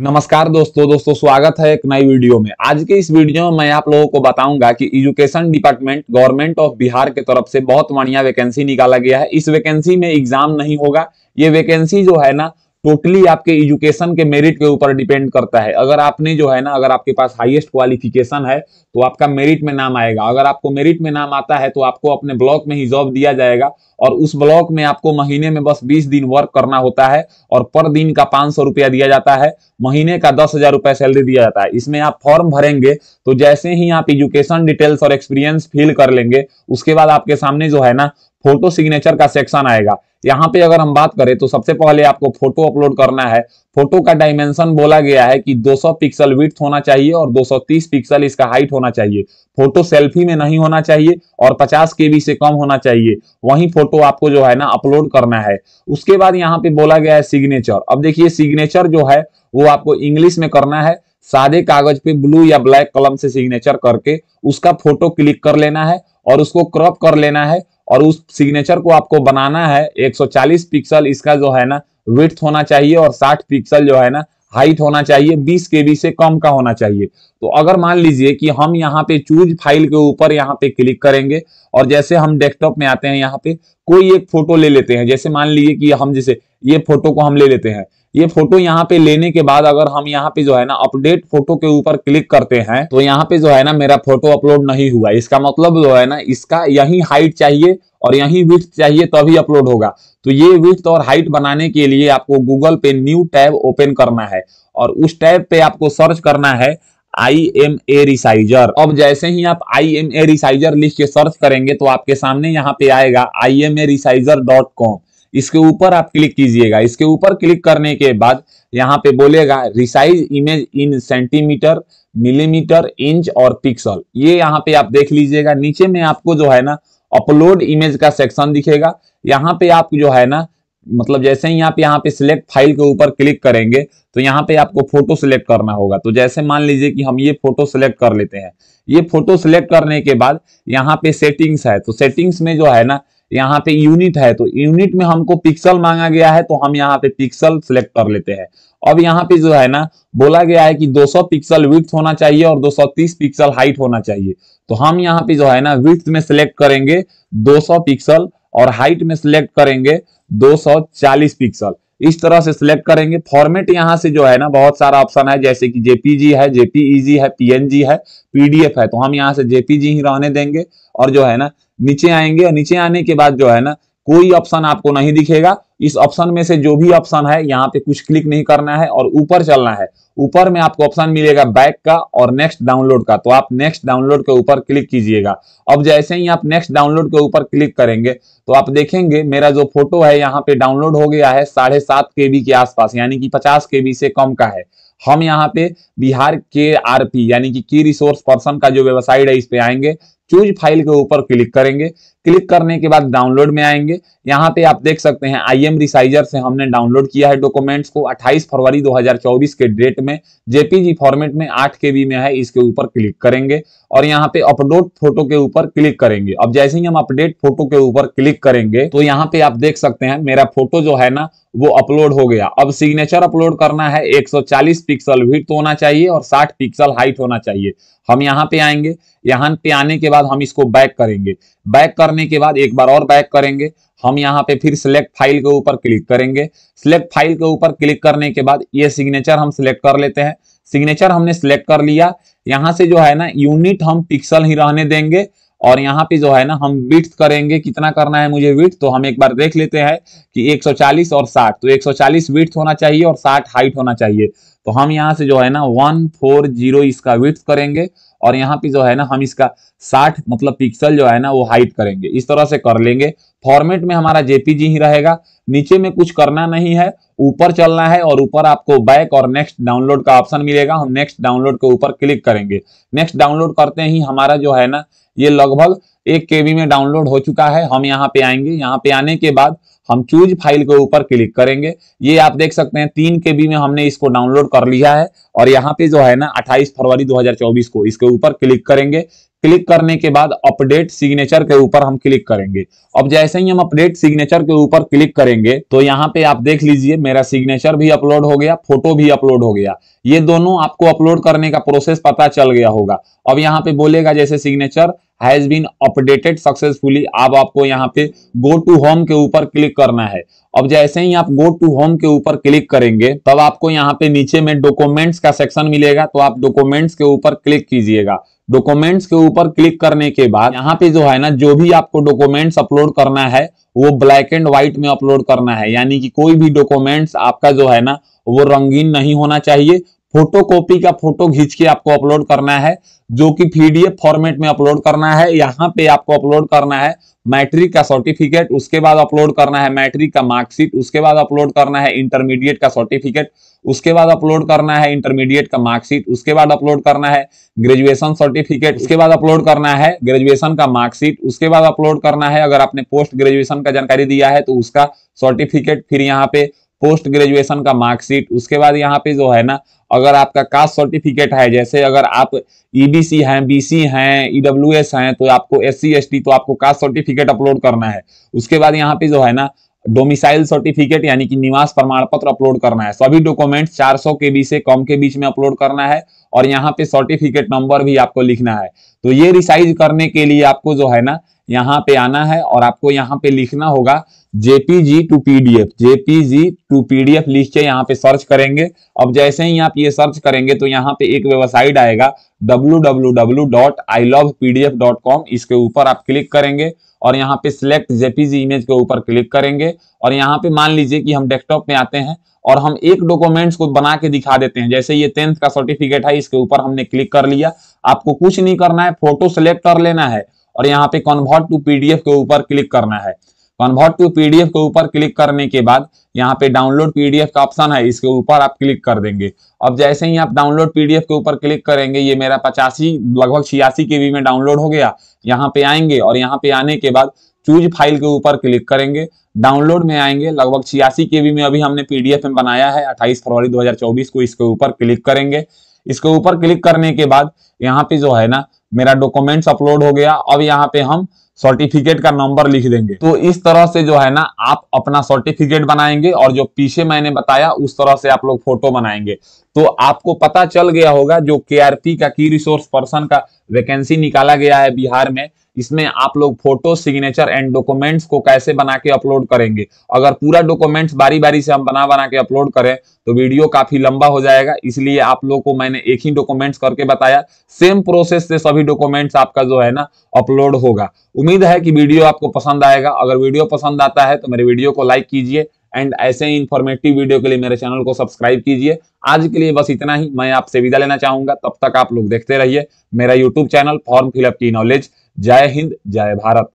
नमस्कार दोस्तों दोस्तों स्वागत है एक नई वीडियो में आज के इस वीडियो में मैं आप लोगों को बताऊंगा कि education department government of Bihar के तरफ से बहुत बढ़िया वैकेंसी निकाला गया है इस वैकेंसी में एग्जाम नहीं होगा ये वैकेंसी जो है ना टोटली आपके एजुकेशन के मेरिट के ऊपर डिपेंड करता है अगर आपने जो है ना अगर आपके पास हाईएस्ट क्वालिफिकेशन है तो आपका मेरिट में नाम आएगा अगर आपको मेरिट में नाम आता है तो आपको अपने ब्लॉक में ही जॉब दिया जाएगा और उस ब्लॉक में आपको महीने में बस 20 दिन वर्क करना होता है और पर दिन का पांच सौ रुपया दिया जाता है महीने का दस हजार रुपया सैलरी दिया जाता है इसमें आप फॉर्म भरेंगे तो जैसे ही आप एजुकेशन डिटेल्स और एक्सपीरियंस फिल कर लेंगे उसके बाद आपके सामने जो है ना फोटो सिग्नेचर का सेक्शन आएगा यहाँ पे अगर हम बात करें तो सबसे पहले आपको फोटो अपलोड करना है फोटो का डायमेंशन बोला गया है कि 200 पिक्सल विथ होना चाहिए और 230 पिक्सल इसका हाइट होना चाहिए फोटो सेल्फी में नहीं होना चाहिए और 50 के से कम होना चाहिए वही फोटो आपको जो है ना अपलोड करना है उसके बाद यहाँ पे बोला गया है सिग्नेचर अब देखिए सिग्नेचर जो है वो आपको इंग्लिश में करना है सादे कागज पे ब्लू या ब्लैक कलम से सिग्नेचर करके उसका फोटो क्लिक कर लेना है और उसको क्रॉप कर लेना है और उस सिग्नेचर को आपको बनाना है 140 पिक्सल इसका जो है ना विथ होना चाहिए और 60 पिक्सल जो है ना हाइट होना चाहिए 20 के से कम का होना चाहिए तो अगर मान लीजिए कि हम यहाँ पे चूज फाइल के ऊपर यहाँ पे क्लिक करेंगे और जैसे हम डेस्कटॉप में आते हैं यहाँ पे कोई एक फोटो ले लेते हैं जैसे मान लीजिए कि हम जैसे ये फोटो को हम ले लेते हैं ये फोटो यहाँ पे लेने के बाद अगर हम यहाँ पे जो है ना अपडेट फोटो के ऊपर क्लिक करते हैं तो यहाँ पे जो है ना मेरा फोटो अपलोड नहीं हुआ इसका मतलब जो है ना इसका यही हाइट चाहिए और यही विथ चाहिए तभी अपलोड होगा तो ये विथ और हाइट बनाने के लिए आपको गूगल पे न्यू टैब ओपन करना है और उस टैब पे आपको सर्च करना है आई एम ए रिसाइजर अब जैसे ही आप आई एम ए रिसाइजर लिख के सर्च करेंगे तो आपके सामने यहाँ पे आएगा I M A resizer dot com इसके ऊपर आप क्लिक कीजिएगा इसके ऊपर क्लिक करने के बाद यहाँ पे बोलेगा resize image in centimetre millimetre inch और पिक्सल ये यहाँ पे आप देख लीजिएगा नीचे में आपको जो है ना अपलोड इमेज का सेक्शन दिखेगा यहाँ पे आप जो है ना मतलब जैसे ही आप यहाँ पे सिलेक्ट फाइल के ऊपर क्लिक करेंगे तो यहाँ पे आपको फोटो सिलेक्ट करना होगा तो जैसे मान लीजिए कि हम ये फोटो सिलेक्ट कर लेते हैं ये फोटो सिलेक्ट करने के बाद यहाँ पे सेटिंग्स है तो सेटिंग्स में जो है ना यहाँ पे यूनिट है तो यूनिट में हमको पिक्सल मांगा गया है तो हम यहाँ पे पिक्सल सिलेक्ट कर लेते हैं अब यहाँ पे जो है ना बोला गया है कि 200 पिक्सल विथ होना चाहिए और 230 पिक्सल हाइट होना चाहिए तो हम यहाँ पे जो है ना विथ में सिलेक्ट करेंगे 200 पिक्सल और हाइट में सिलेक्ट करेंगे 240 पिक्सल इस तरह से सिलेक्ट करेंगे फॉर्मेट यहाँ से जो है ना बहुत सारा ऑप्शन है जैसे कि जेपीजी है जेपीईजी है पीएनजी है पीडीएफ है तो हम यहाँ से जेपीजी ही रहने देंगे और जो है ना नीचे आएंगे और नीचे आने के बाद जो है ना कोई ऑप्शन आपको नहीं दिखेगा इस ऑप्शन में से जो भी ऑप्शन है यहाँ पे कुछ क्लिक नहीं करना है और ऊपर चलना है ऊपर में आपको ऑप्शन मिलेगा बैक का और नेक्स्ट डाउनलोड का तो आप नेक्स्ट डाउनलोड के ऊपर क्लिक कीजिएगा अब जैसे ही आप नेक्स्ट डाउनलोड के ऊपर क्लिक करेंगे तो आप देखेंगे मेरा जो फोटो है यहाँ पे डाउनलोड हो गया है साढ़े सात के बी के आसपास यानी कि पचास के बी से कम का है हम यहाँ पे बिहार के आरपी यानी कि की रिसोर्स पर्सन का जो वेबसाइट है इस पे आएंगे चूज फाइल के ऊपर क्लिक करेंगे क्लिक करने के बाद डाउनलोड में आएंगे यहाँ पे आप देख सकते हैं आई एम रिसाइजर से हमने डाउनलोड किया है डॉक्यूमेंट्स को 28 फरवरी 2024 के डेट में जेपीजी फॉर्मेट में आठ के में है इसके ऊपर क्लिक करेंगे और यहाँ पे अपलोड फोटो के ऊपर क्लिक करेंगे अब जैसे ही हम अपडेट फोटो के ऊपर क्लिक करेंगे तो यहाँ पे आप देख सकते हैं मेरा फोटो जो है ना वो अपलोड हो गया अब सिग्नेचर अपलोड करना है 140 पिक्सल विथ होना चाहिए और 60 पिक्सल हाइट होना चाहिए हम यहाँ पे आएंगे यहाँ पे आने के बाद बाद हम इसको बैक करेंगे बैक करने के बाद एक बार और बैक करेंगे हम यहाँ पे फिर सिलेक्ट फाइल के ऊपर क्लिक करेंगे सिलेक्ट फाइल के ऊपर क्लिक करने के बाद ये सिग्नेचर हम सिलेक्ट कर लेते हैं सिग्नेचर हमने सिलेक्ट कर लिया यहाँ से जो है ना यूनिट हम पिक्सल ही रहने देंगे और यहाँ पे जो है ना हम विथ करेंगे कितना करना है मुझे विथ तो हम एक बार देख लेते हैं कि 140 और 60 तो 140 विथ होना चाहिए और 60 हाइट होना चाहिए तो हम यहाँ से जो है ना 140 इसका विथ करेंगे और यहाँ पे जो है ना हम इसका 60 मतलब पिक्सल जो है ना वो हाइट करेंगे इस तरह से कर लेंगे फॉर्मेट में हमारा जेपीजी ही रहेगा नीचे में कुछ करना नहीं है ऊपर चलना है और ऊपर आपको बैक और नेक्स्ट डाउनलोड का ऑप्शन मिलेगा हम नेक्स्ट डाउनलोड के ऊपर क्लिक करेंगे नेक्स्ट डाउनलोड करते ही हमारा जो है ना ये लगभग एक केवी में डाउनलोड हो चुका है हम यहाँ पे आएंगे यहाँ पे आने के बाद हम चूज फाइल के ऊपर क्लिक करेंगे ये आप देख सकते हैं तीन के बी में हमने इसको डाउनलोड कर लिया है और यहाँ पे जो है ना 28 फरवरी 2024 को इसके ऊपर क्लिक करेंगे क्लिक करने के बाद अपडेट सिग्नेचर के ऊपर हम क्लिक करेंगे अब जैसे ही हम अपडेट सिग्नेचर के ऊपर क्लिक करेंगे तो यहाँ पे आप देख लीजिए मेरा सिग्नेचर भी अपलोड हो गया फोटो भी अपलोड हो गया ये दोनों आपको अपलोड करने का प्रोसेस पता चल गया होगा अब यहाँ पे बोलेगा जैसे signature has been updated successfully अब आपको यहाँ पे गो टू होम के ऊपर क्लिक करना है अब जैसे ही आप गो टू होम के ऊपर क्लिक करेंगे तब आपको यहाँ पे नीचे में डॉक्यूमेंट्स का सेक्शन मिलेगा तो आप डॉक्यूमेंट्स के ऊपर क्लिक कीजिएगा डॉक्यूमेंट्स के ऊपर क्लिक करने के बाद यहाँ पे जो है ना जो भी आपको डॉक्यूमेंट्स अपलोड करना है वो ब्लैक एंड व्हाइट में अपलोड करना है यानी कि कोई भी डॉक्यूमेंट्स आपका जो है ना वो रंगीन नहीं होना चाहिए फोटो कॉपी का फोटो खींच के आपको अपलोड करना है जो कि पीडीएफ फॉर्मेट में अपलोड करना है यहाँ पे आपको अपलोड करना है मैट्रिक का सर्टिफिकेट उसके बाद अपलोड करना है मैट्रिक का मार्कशीट उसके बाद अपलोड करना है इंटरमीडिएट का सर्टिफिकेट उसके बाद अपलोड करना है इंटरमीडिएट का मार्कशीट उसके बाद अपलोड करना है ग्रेजुएशन सर्टिफिकेट उसके बाद अपलोड करना है ग्रेजुएशन का मार्कशीट उसके बाद अपलोड करना है अगर आपने पोस्ट ग्रेजुएशन का जानकारी दिया है तो उसका सर्टिफिकेट फिर यहाँ पे पोस्ट ग्रेजुएशन का मार्कशीट उसके बाद यहाँ पे जो है ना अगर आपका कास्ट सर्टिफिकेट है जैसे अगर आप ईबीसी e हैं बीसी हैं ईडब्ल्यूएस e हैं तो आपको एस सी तो आपको कास्ट सर्टिफिकेट अपलोड करना है उसके बाद यहाँ पे जो है ना डोमिसाइल सर्टिफिकेट यानी कि निवास प्रमाण पत्र अपलोड करना है सभी डॉक्यूमेंट्स 400 के बी से कम के बीच में अपलोड करना है और यहाँ पे सर्टिफिकेट नंबर भी आपको लिखना है तो ये रिसाइज करने के लिए आपको जो है ना यहाँ पे आना है और आपको यहाँ पे लिखना होगा JPG to PDF JPG to PDF लिख के यहाँ पे सर्च करेंगे अब जैसे ही आप ये सर्च करेंगे तो यहाँ पे एक वेबसाइट आएगा www.ilovepdf.com इसके ऊपर आप क्लिक करेंगे और यहाँ पे सिलेक्ट जेपीजी इमेज के ऊपर क्लिक करेंगे और यहाँ पे मान लीजिए कि हम डेस्कटॉप में आते हैं और हम एक डॉक्यूमेंट्स को बना के दिखा देते हैं जैसे ये टेंथ का सर्टिफिकेट है इसके ऊपर हमने क्लिक कर लिया आपको कुछ नहीं करना है फोटो सेलेक्ट कर लेना है और यहाँ पे कन्वर्ट टू पीडीएफ के ऊपर क्लिक करना है कन्वर्ट टू पीडीएफ के ऊपर क्लिक करने के बाद यहाँ पे डाउनलोड पीडीएफ का ऑप्शन है इसके ऊपर आप क्लिक कर देंगे अब जैसे ही आप डाउनलोड पीडीएफ के ऊपर क्लिक करेंगे ये मेरा पचासी लगभग छियासी के में डाउनलोड हो गया यहाँ पे आएंगे और यहाँ पे आने के बाद चूज फाइल के ऊपर क्लिक करेंगे डाउनलोड में आएंगे लगभग छियासी के में अभी हमने पीडीएफ में बनाया है 28 फरवरी 2024 को इसके ऊपर क्लिक करेंगे इसके ऊपर क्लिक करने के बाद यहाँ पे जो है ना मेरा डॉक्यूमेंट्स अपलोड हो गया अब यहाँ पे हम सर्टिफिकेट का नंबर लिख देंगे तो इस तरह से जो है ना आप अपना सर्टिफिकेट बनाएंगे और जो पीछे मैंने बताया उस तरह से आप लोग फोटो बनाएंगे तो आपको पता चल गया होगा जो के का की रिसोर्स पर्सन का वैकेंसी निकाला गया है बिहार में इसमें आप लोग फोटो सिग्नेचर एंड डॉक्यूमेंट्स को कैसे बना के अपलोड करेंगे अगर पूरा डॉक्यूमेंट्स बारी बारी से हम बना बना के अपलोड करें तो वीडियो काफी लंबा हो जाएगा इसलिए आप लोग को मैंने एक ही डॉक्यूमेंट्स करके बताया सेम प्रोसेस से सभी डॉक्यूमेंट्स आपका जो है ना अपलोड होगा उम्मीद है कि वीडियो आपको पसंद आएगा अगर वीडियो पसंद आता है तो मेरे वीडियो को लाइक कीजिए एंड ऐसे ही इन्फॉर्मेटिव वीडियो के लिए मेरे चैनल को सब्सक्राइब कीजिए आज के लिए बस इतना ही मैं आपसे विदा लेना चाहूंगा तब तक आप लोग देखते रहिए मेरा यूट्यूब चैनल फॉर्म फिलअप की नॉलेज जय हिंद जय भारत